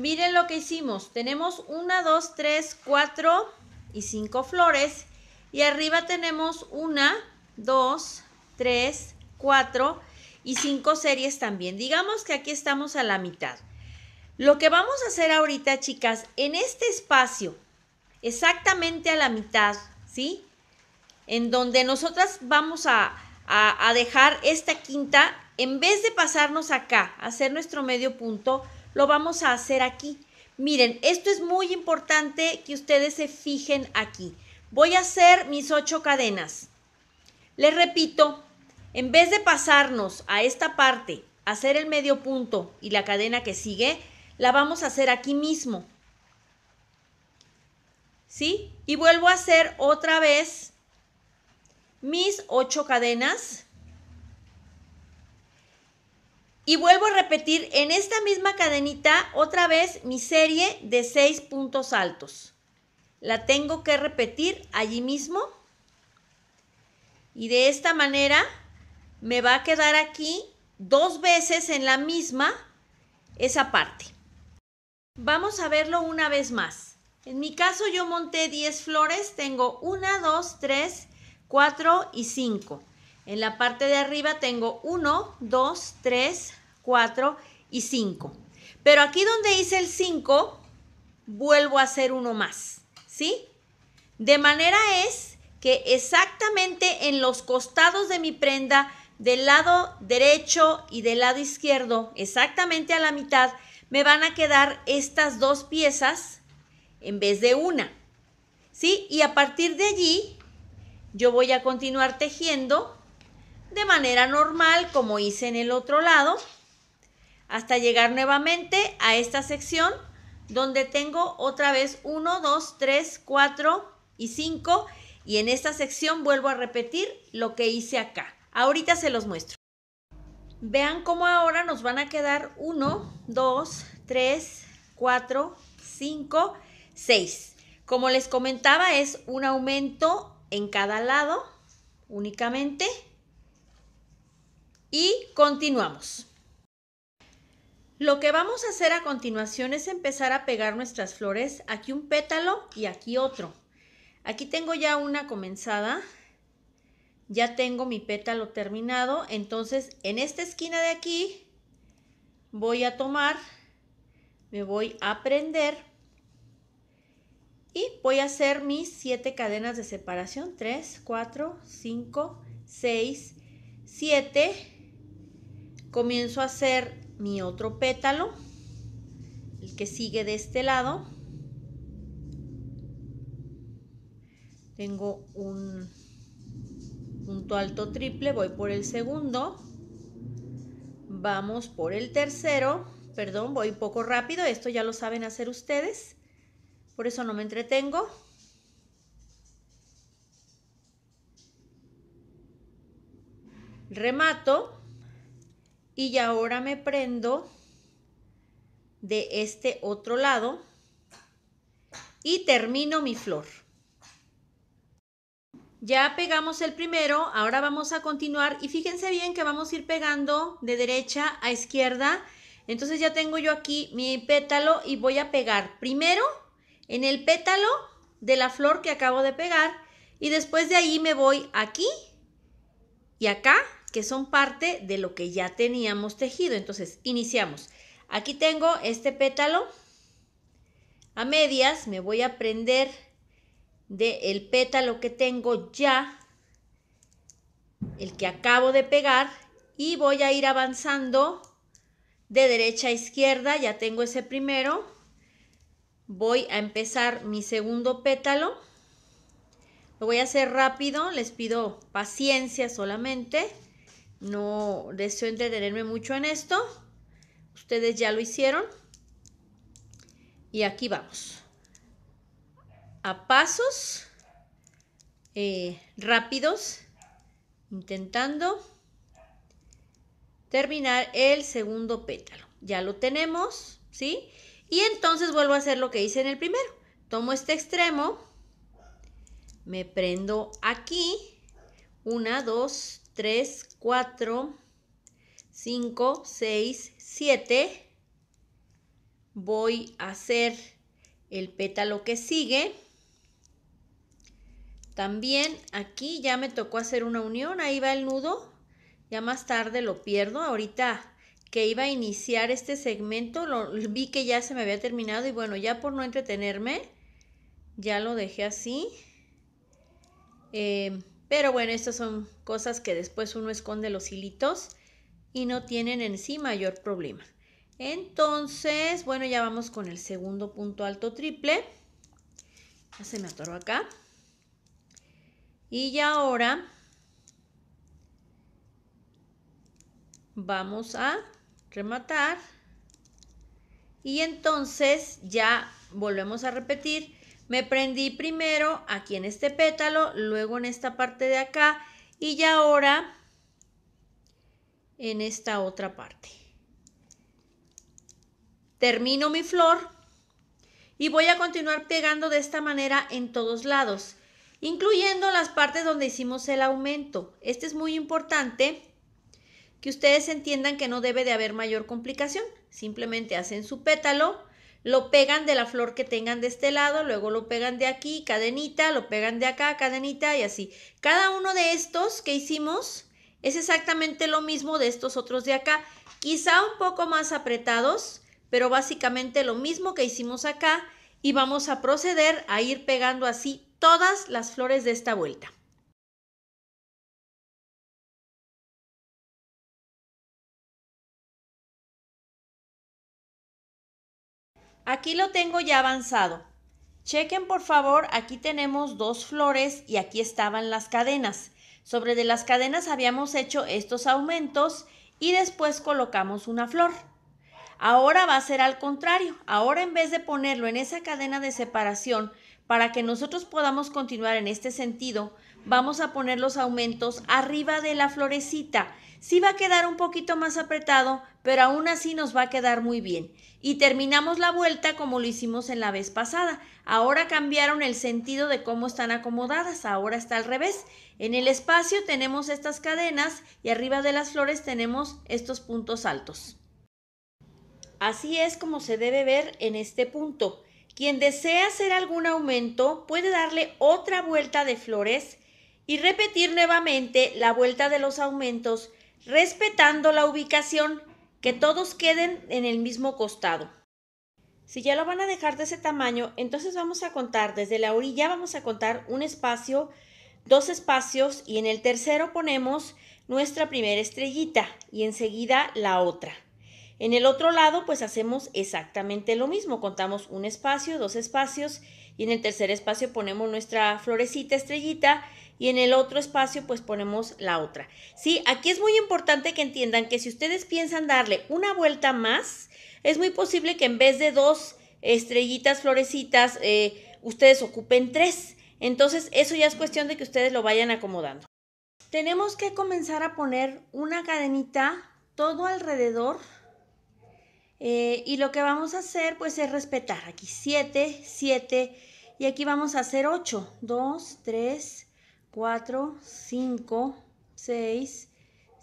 Miren lo que hicimos. Tenemos una, dos, tres, cuatro y cinco flores. Y arriba tenemos una, dos, tres, cuatro y cinco series también. Digamos que aquí estamos a la mitad. Lo que vamos a hacer ahorita, chicas, en este espacio, exactamente a la mitad, ¿sí? En donde nosotras vamos a, a dejar esta quinta, en vez de pasarnos acá, hacer nuestro medio punto, lo vamos a hacer aquí. Miren, esto es muy importante que ustedes se fijen aquí. Voy a hacer mis ocho cadenas. Les repito, en vez de pasarnos a esta parte, hacer el medio punto y la cadena que sigue, la vamos a hacer aquí mismo. ¿Sí? Y vuelvo a hacer otra vez mis ocho cadenas. Y vuelvo a repetir en esta misma cadenita otra vez mi serie de seis puntos altos. La tengo que repetir allí mismo. Y de esta manera me va a quedar aquí dos veces en la misma esa parte. Vamos a verlo una vez más. En mi caso yo monté 10 flores, tengo 1, 2, 3, 4 y 5. En la parte de arriba tengo 1, 2, 3, 4 y 5. Pero aquí donde hice el 5, vuelvo a hacer uno más, ¿sí? De manera es que exactamente en los costados de mi prenda, del lado derecho y del lado izquierdo, exactamente a la mitad, me van a quedar estas dos piezas en vez de una, ¿sí? Y a partir de allí, yo voy a continuar tejiendo de manera normal como hice en el otro lado hasta llegar nuevamente a esta sección donde tengo otra vez 1, 2, 3, 4 y 5 y en esta sección vuelvo a repetir lo que hice acá. Ahorita se los muestro. Vean cómo ahora nos van a quedar 1, 2, 3, 4, 5, 6. Como les comentaba es un aumento en cada lado únicamente. Y continuamos. Lo que vamos a hacer a continuación es empezar a pegar nuestras flores, aquí un pétalo y aquí otro. Aquí tengo ya una comenzada, ya tengo mi pétalo terminado, entonces en esta esquina de aquí voy a tomar, me voy a prender y voy a hacer mis 7 cadenas de separación, 3, 4, 5, 6, 7, comienzo a hacer mi otro pétalo, el que sigue de este lado. Tengo un punto alto triple, voy por el segundo, vamos por el tercero, perdón, voy poco rápido, esto ya lo saben hacer ustedes, por eso no me entretengo. Remato y ahora me prendo de este otro lado y termino mi flor. Ya pegamos el primero, ahora vamos a continuar y fíjense bien que vamos a ir pegando de derecha a izquierda. Entonces ya tengo yo aquí mi pétalo y voy a pegar primero en el pétalo de la flor que acabo de pegar y después de ahí me voy aquí y acá que son parte de lo que ya teníamos tejido. Entonces, iniciamos. Aquí tengo este pétalo. A medias me voy a prender del pétalo que tengo ya, el que acabo de pegar, y voy a ir avanzando de derecha a izquierda. Ya tengo ese primero. Voy a empezar mi segundo pétalo. Lo voy a hacer rápido, les pido paciencia solamente. No deseo entretenerme mucho en esto. Ustedes ya lo hicieron. Y aquí vamos. A pasos eh, rápidos, intentando terminar el segundo pétalo. Ya lo tenemos, ¿sí? Y entonces vuelvo a hacer lo que hice en el primero. Tomo este extremo, me prendo aquí, una, dos, 3, 4, 5, 6, 7. Voy a hacer el pétalo que sigue. También aquí ya me tocó hacer una unión, ahí va el nudo. Ya más tarde lo pierdo, ahorita que iba a iniciar este segmento, lo, vi que ya se me había terminado y bueno, ya por no entretenerme, ya lo dejé así. Eh, pero bueno, estas son cosas que después uno esconde los hilitos y no tienen en sí mayor problema. Entonces, bueno, ya vamos con el segundo punto alto triple. Ya se me atoró acá. Y ya ahora vamos a rematar. Y entonces ya volvemos a repetir me prendí primero aquí en este pétalo, luego en esta parte de acá y ya ahora en esta otra parte. Termino mi flor y voy a continuar pegando de esta manera en todos lados, incluyendo las partes donde hicimos el aumento. Este es muy importante que ustedes entiendan que no debe de haber mayor complicación. Simplemente hacen su pétalo, lo pegan de la flor que tengan de este lado, luego lo pegan de aquí, cadenita, lo pegan de acá, cadenita y así. Cada uno de estos que hicimos es exactamente lo mismo de estos otros de acá, quizá un poco más apretados, pero básicamente lo mismo que hicimos acá y vamos a proceder a ir pegando así todas las flores de esta vuelta. Aquí lo tengo ya avanzado. Chequen por favor, aquí tenemos dos flores y aquí estaban las cadenas. Sobre de las cadenas habíamos hecho estos aumentos y después colocamos una flor. Ahora va a ser al contrario. Ahora en vez de ponerlo en esa cadena de separación, para que nosotros podamos continuar en este sentido, vamos a poner los aumentos arriba de la florecita. Sí va a quedar un poquito más apretado, pero aún así nos va a quedar muy bien. Y terminamos la vuelta como lo hicimos en la vez pasada. Ahora cambiaron el sentido de cómo están acomodadas, ahora está al revés. En el espacio tenemos estas cadenas y arriba de las flores tenemos estos puntos altos. Así es como se debe ver en este punto. Quien desea hacer algún aumento puede darle otra vuelta de flores y repetir nuevamente la vuelta de los aumentos respetando la ubicación, que todos queden en el mismo costado. Si ya lo van a dejar de ese tamaño, entonces vamos a contar desde la orilla, vamos a contar un espacio, dos espacios y en el tercero ponemos nuestra primera estrellita y enseguida la otra. En el otro lado, pues hacemos exactamente lo mismo. Contamos un espacio, dos espacios y en el tercer espacio ponemos nuestra florecita estrellita y en el otro espacio pues ponemos la otra. Sí, aquí es muy importante que entiendan que si ustedes piensan darle una vuelta más, es muy posible que en vez de dos estrellitas, florecitas, eh, ustedes ocupen tres. Entonces eso ya es cuestión de que ustedes lo vayan acomodando. Tenemos que comenzar a poner una cadenita todo alrededor eh, y lo que vamos a hacer pues es respetar. Aquí 7, 7 y aquí vamos a hacer 8. 2, 3, 4, 5, 6,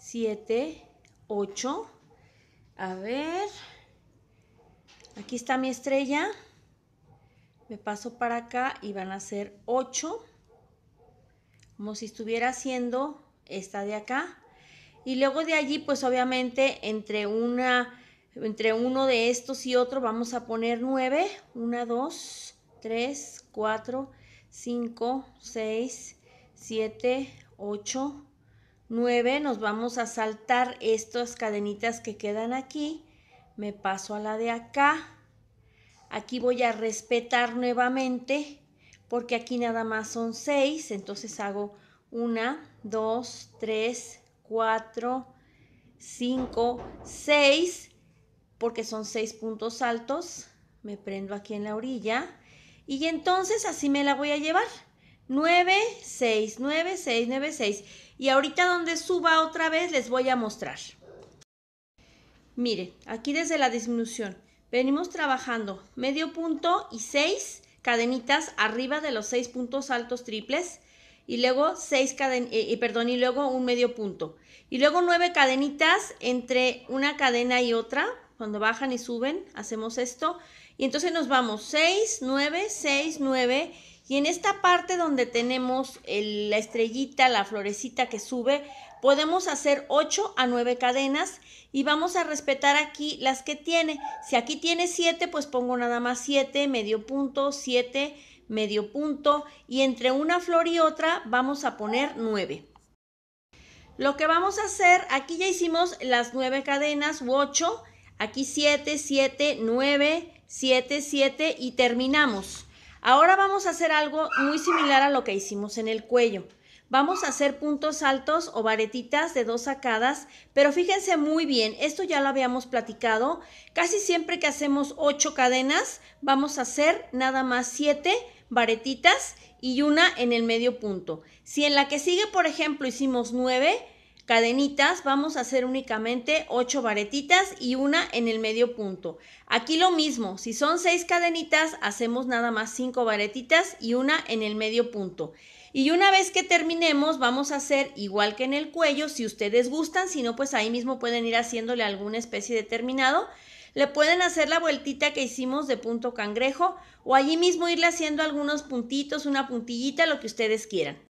7, 8. A ver. Aquí está mi estrella. Me paso para acá y van a ser 8. Como si estuviera haciendo esta de acá. Y luego de allí pues obviamente entre una entre uno de estos y otro vamos a poner 9. 1, 2, 3, 4, 5, 6, 7, 8, 9. Nos vamos a saltar estas cadenitas que quedan aquí. Me paso a la de acá. Aquí voy a respetar nuevamente porque aquí nada más son 6. Entonces hago 1, 2, 3, 4, 5, 6 porque son seis puntos altos. Me prendo aquí en la orilla y entonces así me la voy a llevar. 9, 6, 9, 6, 9, 6. Y ahorita donde suba otra vez les voy a mostrar. Mire, aquí desde la disminución venimos trabajando medio punto y seis cadenitas arriba de los seis puntos altos triples y luego 6 caden y eh, eh, perdón, y luego un medio punto. Y luego nueve cadenitas entre una cadena y otra cuando bajan y suben, hacemos esto. Y entonces nos vamos 6, 9, 6, 9. Y en esta parte donde tenemos la estrellita, la florecita que sube, podemos hacer 8 a 9 cadenas y vamos a respetar aquí las que tiene. Si aquí tiene 7, pues pongo nada más 7, medio punto, 7, medio punto y entre una flor y otra vamos a poner 9. Lo que vamos a hacer, aquí ya hicimos las 9 cadenas u 8 Aquí 7, 7, 9, 7, 7 y terminamos. Ahora vamos a hacer algo muy similar a lo que hicimos en el cuello. Vamos a hacer puntos altos o varetitas de dos sacadas, pero fíjense muy bien, esto ya lo habíamos platicado. Casi siempre que hacemos ocho cadenas, vamos a hacer nada más siete varetitas y una en el medio punto. Si en la que sigue, por ejemplo, hicimos nueve, cadenitas vamos a hacer únicamente 8 varetitas y una en el medio punto. Aquí lo mismo, si son 6 cadenitas hacemos nada más 5 varetitas y una en el medio punto. Y una vez que terminemos vamos a hacer igual que en el cuello, si ustedes gustan, si no pues ahí mismo pueden ir haciéndole alguna especie de Le pueden hacer la vueltita que hicimos de punto cangrejo o allí mismo irle haciendo algunos puntitos, una puntillita, lo que ustedes quieran.